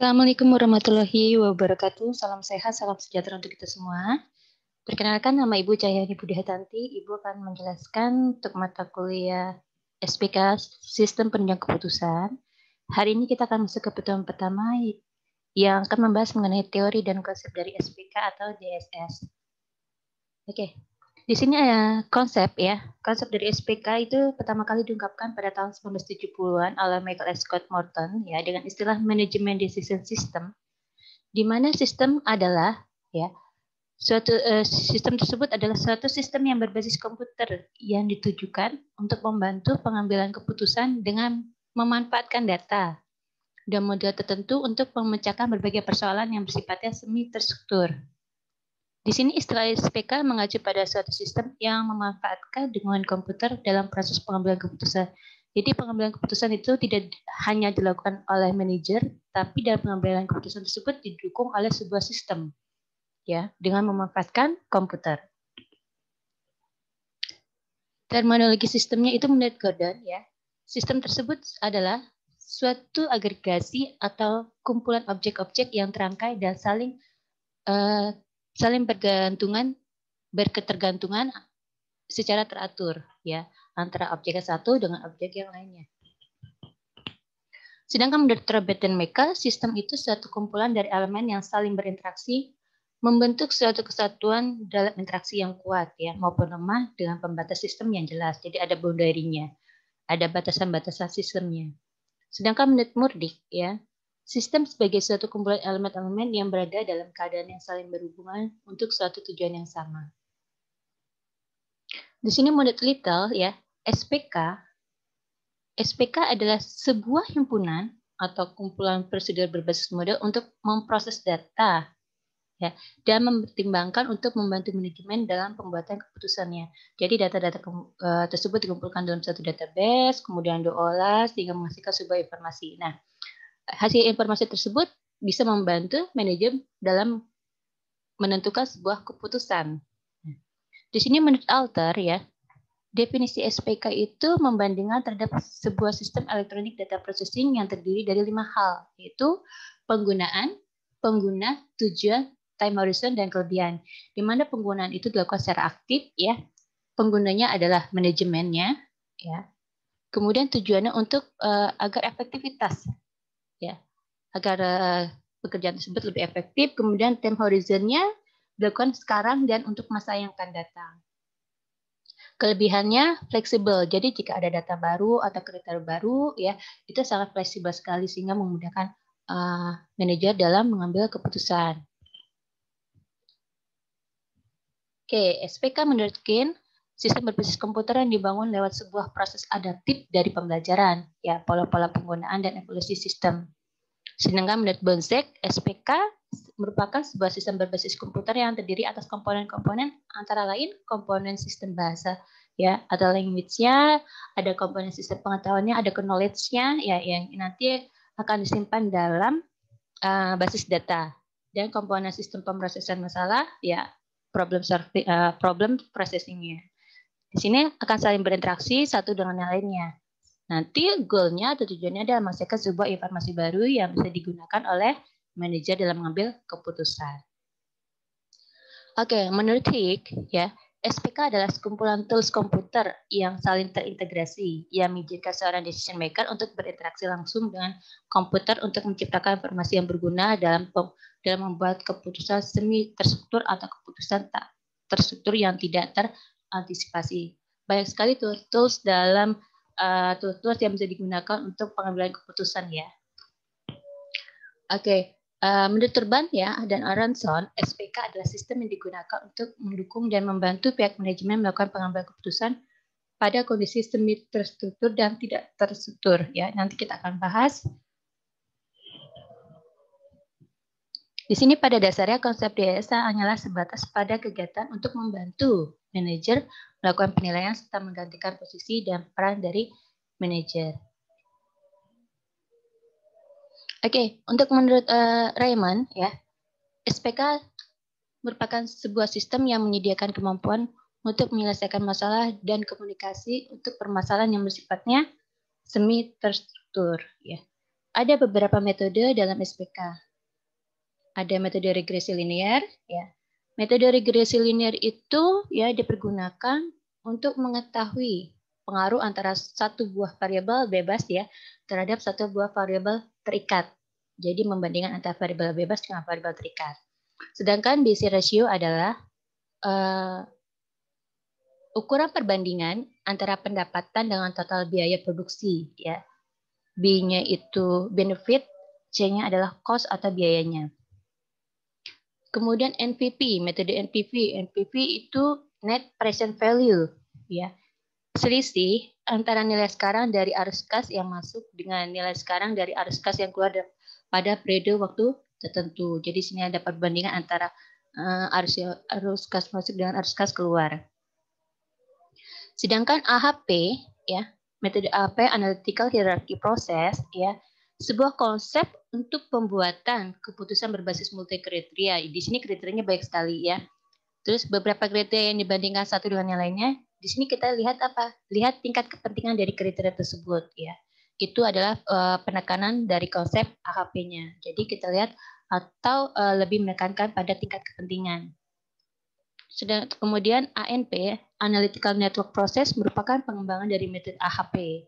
Assalamualaikum warahmatullahi wabarakatuh. Salam sehat, salam sejahtera untuk kita semua. Perkenalkan nama Ibu Cahyani Budi Hatanti. Ibu akan menjelaskan untuk mata kuliah SPK Sistem Penunjang Keputusan. Hari ini kita akan masuk ke pertemuan pertama yang akan membahas mengenai teori dan konsep dari SPK atau DSS. Oke, di sini ada konsep ya. Konsep dari SPK itu pertama kali diungkapkan pada tahun 1970-an oleh Michael S. Scott Morton ya dengan istilah Management decision system di mana sistem adalah ya suatu uh, sistem tersebut adalah suatu sistem yang berbasis komputer yang ditujukan untuk membantu pengambilan keputusan dengan memanfaatkan data dan model tertentu untuk memecahkan berbagai persoalan yang bersifatnya semi terstruktur di sini istilah SPK mengacu pada suatu sistem yang memanfaatkan dukungan komputer dalam proses pengambilan keputusan. Jadi pengambilan keputusan itu tidak hanya dilakukan oleh manajer, tapi dalam pengambilan keputusan tersebut didukung oleh sebuah sistem ya dengan memanfaatkan komputer. Terminologi sistemnya itu menurut Gordon ya. Sistem tersebut adalah suatu agregasi atau kumpulan objek-objek yang terangkai dan saling uh, saling bergantungan berketergantungan secara teratur ya antara objek yang satu dengan objek yang lainnya. Sedangkan menurut Trombettenmaker, sistem itu suatu kumpulan dari elemen yang saling berinteraksi membentuk suatu kesatuan dalam interaksi yang kuat ya maupun lemah dengan pembatas sistem yang jelas. Jadi ada boundary-nya, ada batasan-batasan sistemnya. Sedangkan menurut Murdik ya, Sistem sebagai suatu kumpulan elemen-elemen yang berada dalam keadaan yang saling berhubungan untuk suatu tujuan yang sama. Di sini model little ya, SPK. SPK adalah sebuah himpunan atau kumpulan prosedur berbasis model untuk memproses data ya dan mempertimbangkan untuk membantu manajemen dalam pembuatan keputusannya. Jadi data-data eh, tersebut dikumpulkan dalam satu database, kemudian diolah sehingga menghasilkan sebuah informasi. Nah, hasil informasi tersebut bisa membantu manajer dalam menentukan sebuah keputusan. Di sini menurut Alter ya, definisi SPK itu membandingkan terhadap sebuah sistem elektronik data processing yang terdiri dari lima hal, yaitu penggunaan, pengguna, tujuan, time horizon, dan kelebihan. Di mana penggunaan itu dilakukan secara aktif, ya. Penggunanya adalah manajemennya, ya. Kemudian tujuannya untuk uh, agar efektivitas ya agar uh, pekerjaan tersebut lebih efektif. Kemudian time horizonnya dilakukan sekarang dan untuk masa yang akan datang. Kelebihannya fleksibel. Jadi jika ada data baru atau kriteria baru ya itu sangat fleksibel sekali sehingga memudahkan uh, manajer dalam mengambil keputusan. Oke, SPK menurut Kin Sistem berbasis komputer yang dibangun lewat sebuah proses adaptif dari pembelajaran, ya pola-pola penggunaan dan evolusi sistem. Sedangkan menurut Bonsek, SPK merupakan sebuah sistem berbasis komputer yang terdiri atas komponen-komponen antara lain komponen sistem bahasa ya ada language-nya, ada komponen sistem pengetahuannya, ada knowledge-nya ya yang nanti akan disimpan dalam uh, basis data dan komponen sistem pemrosesan masalah ya problem survey, uh, problem processing-nya. Di sini akan saling berinteraksi satu dengan yang lainnya. Nanti goalnya atau tujuannya adalah menghasilkan sebuah informasi baru yang bisa digunakan oleh manajer dalam mengambil keputusan. Oke, menurut Hik ya, SPK adalah sekumpulan tools komputer yang saling terintegrasi, yang mengizinkan seorang decision maker untuk berinteraksi langsung dengan komputer untuk menciptakan informasi yang berguna dalam dalam membuat keputusan semi terstruktur atau keputusan tak terstruktur yang tidak ter antisipasi. Banyak sekali tools dalam uh, eh, tools yang bisa digunakan untuk pengambilan keputusan ya. Oke, okay. uh, eh, menurut Turban ya dan Aronson, SPK adalah sistem yang digunakan untuk mendukung dan membantu pihak manajemen melakukan pengambilan keputusan pada kondisi semi terstruktur dan tidak terstruktur ya. Nanti kita akan bahas Di sini pada dasarnya konsep DSA hanyalah sebatas pada kegiatan untuk membantu manajer melakukan penilaian serta menggantikan posisi dan peran dari manajer. Oke, untuk menurut uh, Raymond ya, SPK merupakan sebuah sistem yang menyediakan kemampuan untuk menyelesaikan masalah dan komunikasi untuk permasalahan yang bersifatnya semi terstruktur ya. Ada beberapa metode dalam SPK ada metode regresi linear ya. Metode regresi linear itu ya dipergunakan untuk mengetahui pengaruh antara satu buah variabel bebas ya terhadap satu buah variabel terikat. Jadi membandingkan antara variabel bebas dengan variabel terikat. Sedangkan BC ratio adalah uh, ukuran perbandingan antara pendapatan dengan total biaya produksi ya. B-nya itu benefit, C-nya adalah cost atau biayanya. Kemudian NPV, metode NPV. NPV itu net present value ya. Selisih antara nilai sekarang dari arus kas yang masuk dengan nilai sekarang dari arus kas yang keluar pada periode waktu tertentu. Jadi sini ada perbandingan antara uh, arus ya, arus kas masuk dengan arus kas keluar. Sedangkan AHP ya, metode AHP analytical hierarchy process ya, sebuah konsep untuk pembuatan keputusan berbasis multi kriteria. Di sini kriterianya baik sekali ya. Terus beberapa kriteria yang dibandingkan satu dengan yang lainnya, di sini kita lihat apa? Lihat tingkat kepentingan dari kriteria tersebut ya. Itu adalah uh, penekanan dari konsep ahp nya Jadi kita lihat atau uh, lebih menekankan pada tingkat kepentingan. Sedang, kemudian ANP, Analytical Network Process, merupakan pengembangan dari metode AHP.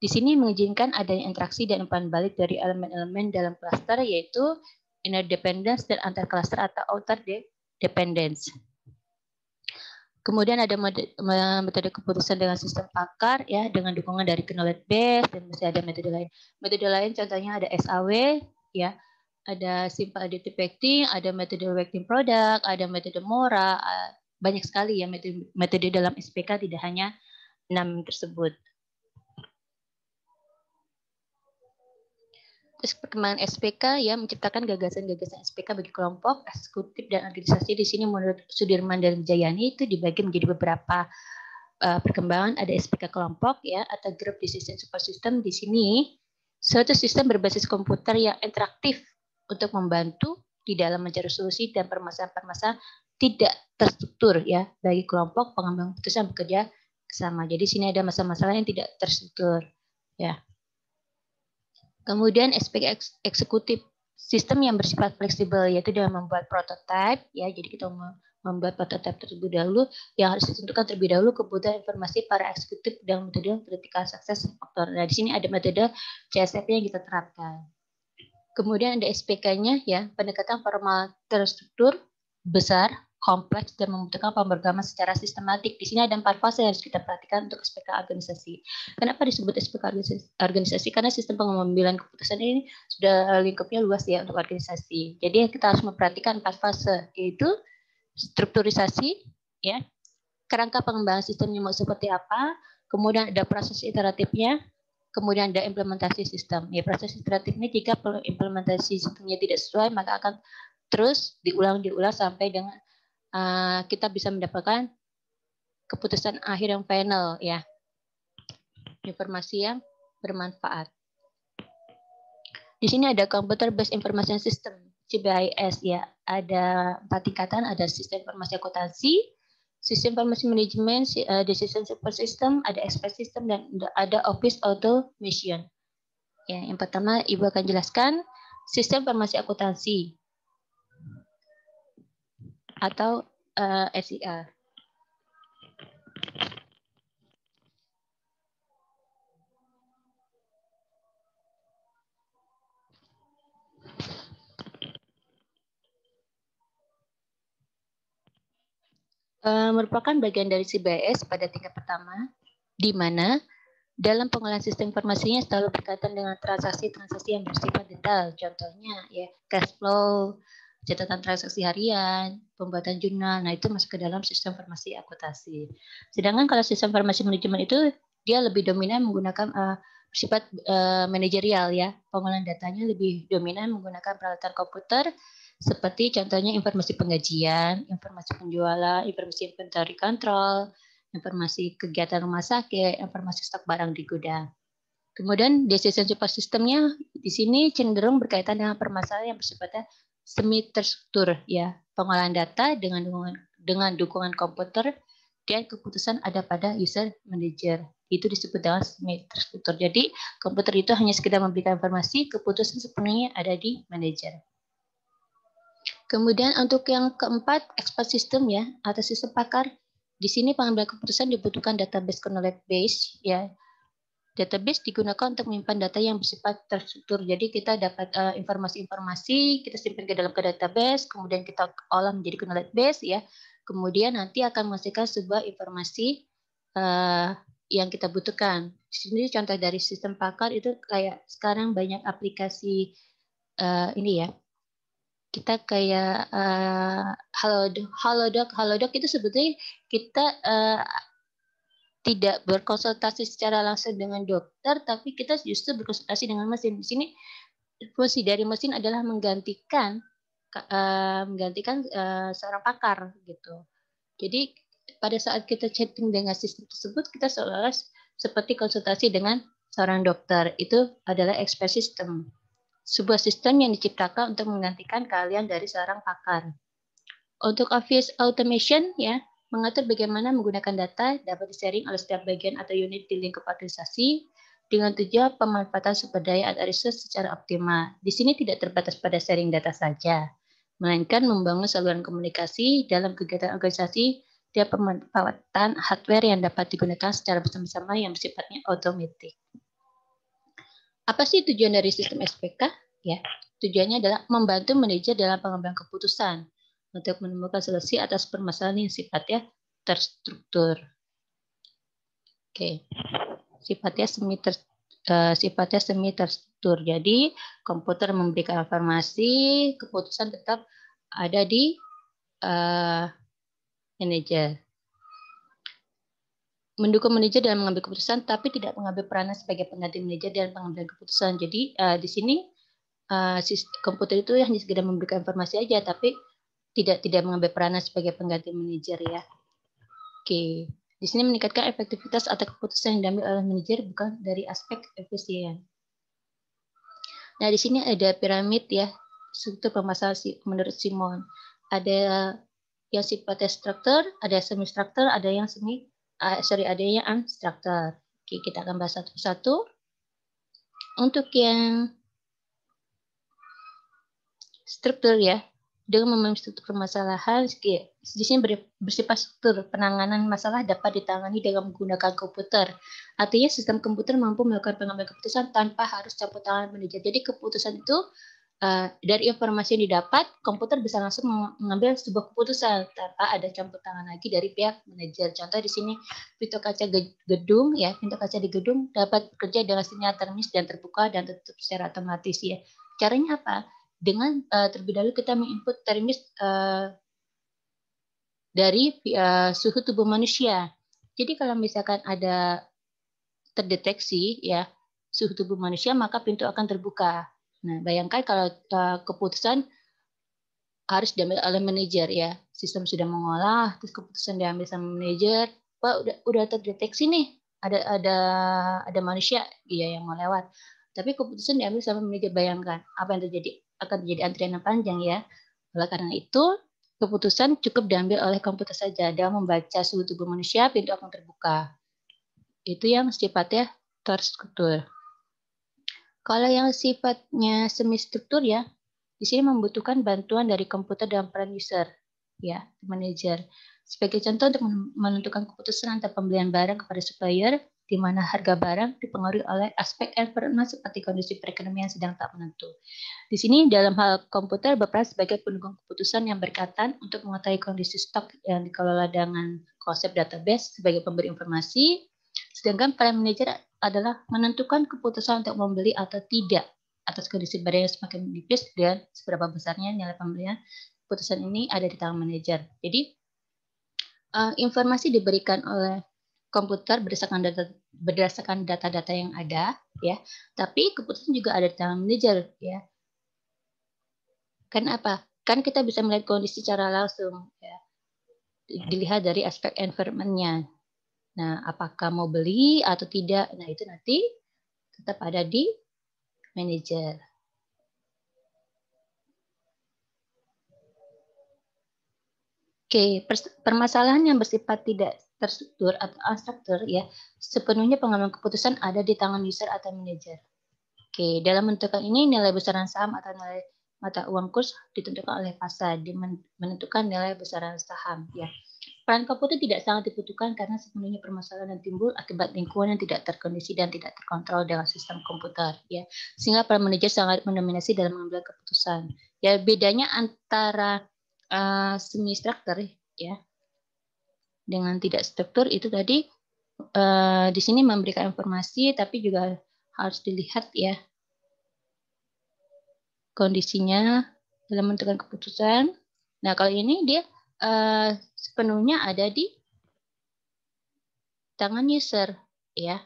Di sini mengizinkan adanya interaksi dan umpan balik dari elemen-elemen dalam klaster yaitu interdependence dan antar klaster atau outer dependence. Kemudian ada metode keputusan dengan sistem pakar ya dengan dukungan dari knowledge base dan masih ada metode lain. Metode lain contohnya ada SAW ya, ada simple additive acting, ada metode weighting product, ada metode mora, banyak sekali ya metode, metode dalam SPK tidak hanya enam tersebut. terus perkembangan SPK ya menciptakan gagasan-gagasan SPK bagi kelompok, eksekutif dan organisasi di sini menurut Sudirman dan Jayani itu dibagi menjadi beberapa uh, perkembangan ada SPK kelompok ya atau group decision support system di sini suatu sistem berbasis komputer yang interaktif untuk membantu di dalam mencari solusi dan permasalahan-permasalahan tidak terstruktur ya bagi kelompok pengambil keputusan bekerja sama. Jadi sini ada masalah-masalah yang tidak terstruktur ya. Kemudian aspek eksekutif sistem yang bersifat fleksibel yaitu dalam membuat prototipe ya. Jadi kita membuat prototipe terlebih dahulu yang harus ditentukan terlebih dahulu kebutuhan informasi para eksekutif dalam metode critical sukses factor. Nah, di sini ada metode CSF yang kita terapkan. Kemudian ada SPK-nya ya, pendekatan formal terstruktur besar kompleks dan membutuhkan pemrograman secara sistematik. Di sini ada empat fase yang harus kita perhatikan untuk SPK organisasi. Kenapa disebut SPK organisasi? Karena sistem pengambilan keputusan ini sudah eh, lingkupnya luas ya untuk organisasi. Jadi kita harus memperhatikan empat fase, yaitu strukturisasi, ya, kerangka pengembangan sistemnya mau seperti apa, kemudian ada proses iteratifnya, kemudian ada implementasi sistem. Ya, proses iteratif ini jika implementasi sistemnya tidak sesuai, maka akan terus diulang-diulang sampai dengan Eh, kita bisa mendapatkan keputusan akhir yang final ya. Informasi yang bermanfaat. Di sini ada Computer Based Information System, CBIS ya. Ada empat tingkatan, ada sistem informasi akuntansi, sistem informasi manajemen, eh, decision support system, ada expert system, dan ada office automation. Ya, yang pertama Ibu akan jelaskan sistem informasi akuntansi atau uh, eh, SIA. Eh, merupakan bagian dari CBS pada tingkat pertama, di mana dalam pengolahan sistem informasinya selalu berkaitan dengan transaksi-transaksi yang bersifat detail. Contohnya ya cash flow, catatan transaksi harian, pembuatan jurnal. Nah, itu masuk ke dalam sistem farmasi akutasi. Sedangkan kalau sistem farmasi manajemen itu dia lebih dominan menggunakan uh, bersifat uh, manajerial ya. Pengolahan datanya lebih dominan menggunakan peralatan komputer seperti contohnya informasi penggajian, informasi penjualan, informasi inventory control, informasi kegiatan rumah sakit, informasi stok barang di gudang. Kemudian decision support systemnya di sini cenderung berkaitan dengan permasalahan yang bersifatnya semi terstruktur ya pengolahan data dengan dukungan dengan dukungan komputer dan keputusan ada pada user manager itu disebut dengan semi terstruktur jadi komputer itu hanya sekedar memberikan informasi keputusan sepenuhnya ada di manager kemudian untuk yang keempat expert system ya atau sistem pakar di sini pengambilan keputusan dibutuhkan database knowledge base ya Database digunakan untuk menyimpan data yang bersifat terstruktur. Jadi kita dapat eh, informasi-informasi, uh, kita simpan ke dalam ke database, kemudian kita olah menjadi knowledge base ya. Kemudian nanti akan menghasilkan sebuah informasi uh, yang kita butuhkan. Di contoh dari sistem pakar itu kayak sekarang banyak aplikasi uh, ini ya. Kita kayak uh, halodoc, halodoc, halodoc itu sebetulnya kita tidak berkonsultasi secara langsung dengan dokter, tapi kita justru berkonsultasi dengan mesin. Di sini fungsi dari mesin adalah menggantikan uh, menggantikan uh, seorang pakar gitu. Jadi pada saat kita chatting dengan sistem tersebut, kita seolah-olah seperti konsultasi dengan seorang dokter. Itu adalah expert system. Sebuah sistem yang diciptakan untuk menggantikan kalian dari seorang pakar. Untuk office automation ya, mengatur bagaimana menggunakan data dapat di-sharing oleh setiap bagian atau unit di lingkup organisasi dengan tujuan pemanfaatan sumber daya atau resource secara optimal. Di sini tidak terbatas pada sharing data saja, melainkan membangun saluran komunikasi dalam kegiatan organisasi dan pemanfaatan hardware yang dapat digunakan secara bersama-sama yang sifatnya otomatis. Apa sih tujuan dari sistem SPK? Ya, tujuannya adalah membantu manajer dalam pengembangan keputusan, untuk menemukan solusi atas permasalahan yang sifatnya terstruktur. Oke, sifatnya semi ter, uh, sifatnya semi terstruktur. Jadi komputer memberikan informasi, keputusan tetap ada di uh, eh, manajer. Mendukung manajer dalam mengambil keputusan, tapi tidak mengambil peranan sebagai pengganti manajer dalam pengambilan keputusan. Jadi uh, di sini uh, komputer itu hanya sekedar memberikan informasi aja, tapi tidak tidak mengambil peranan sebagai pengganti manajer ya. Oke, di sini meningkatkan efektivitas atau keputusan yang diambil oleh manajer bukan dari aspek efisien. Nah, di sini ada piramid ya, struktur pemasaran menurut Simon. Ada yang sifatnya struktur, ada semi struktur, ada yang semi uh, sorry, ada yang unstructured. Oke, kita akan bahas satu satu Untuk yang struktur ya, dengan memenuhi struktur permasalahan, sejenisnya bersifat struktur penanganan masalah dapat ditangani dengan menggunakan komputer. Artinya sistem komputer mampu melakukan pengambilan keputusan tanpa harus campur tangan manajer. Jadi keputusan itu uh, dari informasi yang didapat, komputer bisa langsung mengambil sebuah keputusan tanpa ada campur tangan lagi dari pihak manajer. Contoh di sini pintu kaca gedung ya, pintu kaca di gedung dapat bekerja dengan sinyal termis dan terbuka dan tertutup secara otomatis ya. Caranya apa? dengan uh, terlebih dahulu kita menginput termis uh, dari uh, suhu tubuh manusia. Jadi kalau misalkan ada terdeteksi ya suhu tubuh manusia maka pintu akan terbuka. Nah, bayangkan kalau uh, keputusan harus diambil oleh manajer ya. Sistem sudah mengolah, terus keputusan diambil sama manajer, Pak udah udah terdeteksi nih ada ada ada manusia ya yang mau lewat. Tapi keputusan diambil sama manajer bayangkan apa yang terjadi? akan menjadi antrian yang panjang ya. Oleh karena itu, keputusan cukup diambil oleh komputer saja dalam membaca suhu tubuh manusia, pintu akan terbuka. Itu yang sifatnya terstruktur. Kalau yang sifatnya semi-struktur ya, di sini membutuhkan bantuan dari komputer dan peran user, ya, manager. Sebagai contoh untuk menentukan keputusan antara pembelian barang kepada supplier, di mana harga barang dipengaruhi oleh aspek environment seperti kondisi perekonomian yang sedang tak menentu. Di sini dalam hal komputer berperan sebagai pendukung keputusan yang berkaitan untuk mengetahui kondisi stok yang dikelola dengan konsep database sebagai pemberi informasi, sedangkan para manajer adalah menentukan keputusan untuk membeli atau tidak atas kondisi barang yang semakin menipis dan seberapa besarnya nilai pembelian. Keputusan ini ada di tangan manajer. Jadi, uh, informasi diberikan oleh komputer berdasarkan data berdasarkan data-data yang ada ya tapi keputusan juga ada di tangan manajer ya kan apa kan kita bisa melihat kondisi secara langsung ya dilihat dari aspek environmentnya nah apakah mau beli atau tidak nah itu nanti tetap ada di manajer Oke, permasalahan yang bersifat tidak terstruktur atau unstruktur ya, sepenuhnya pengambil keputusan ada di tangan user atau manager. Oke, dalam menentukan ini nilai besaran saham atau nilai mata uang kurs ditentukan oleh pasar menentukan nilai besaran saham ya. Peran komputer tidak sangat dibutuhkan karena sepenuhnya permasalahan yang timbul akibat lingkungan yang tidak terkondisi dan tidak terkontrol dalam sistem komputer ya. Sehingga peran manajer sangat mendominasi dalam mengambil keputusan. Ya bedanya antara uh, semi structure ya dengan tidak struktur itu tadi eh, di sini memberikan informasi tapi juga harus dilihat ya kondisinya dalam menentukan keputusan. Nah kalau ini dia eh, sepenuhnya ada di tangan user ya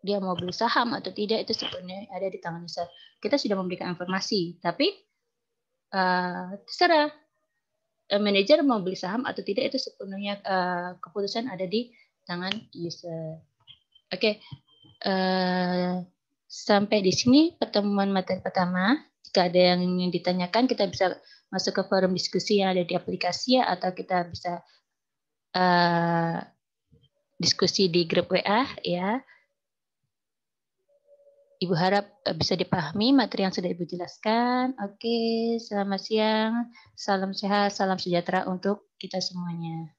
dia mau beli saham atau tidak itu sepenuhnya ada di tangan user. Kita sudah memberikan informasi, tapi uh, terserah Eh, manajer mau beli saham atau tidak itu sepenuhnya uh, keputusan ada di tangan user. Oke, okay. uh, eh, sampai di sini pertemuan materi pertama. Jika ada yang ingin ditanyakan, kita bisa masuk ke forum diskusi yang ada di aplikasi ya, atau kita bisa uh, diskusi di grup WA ya. Ibu harap eh, bisa dipahami materi yang sudah Ibu jelaskan. Oke, selamat siang. Salam sehat, salam sejahtera untuk kita semuanya.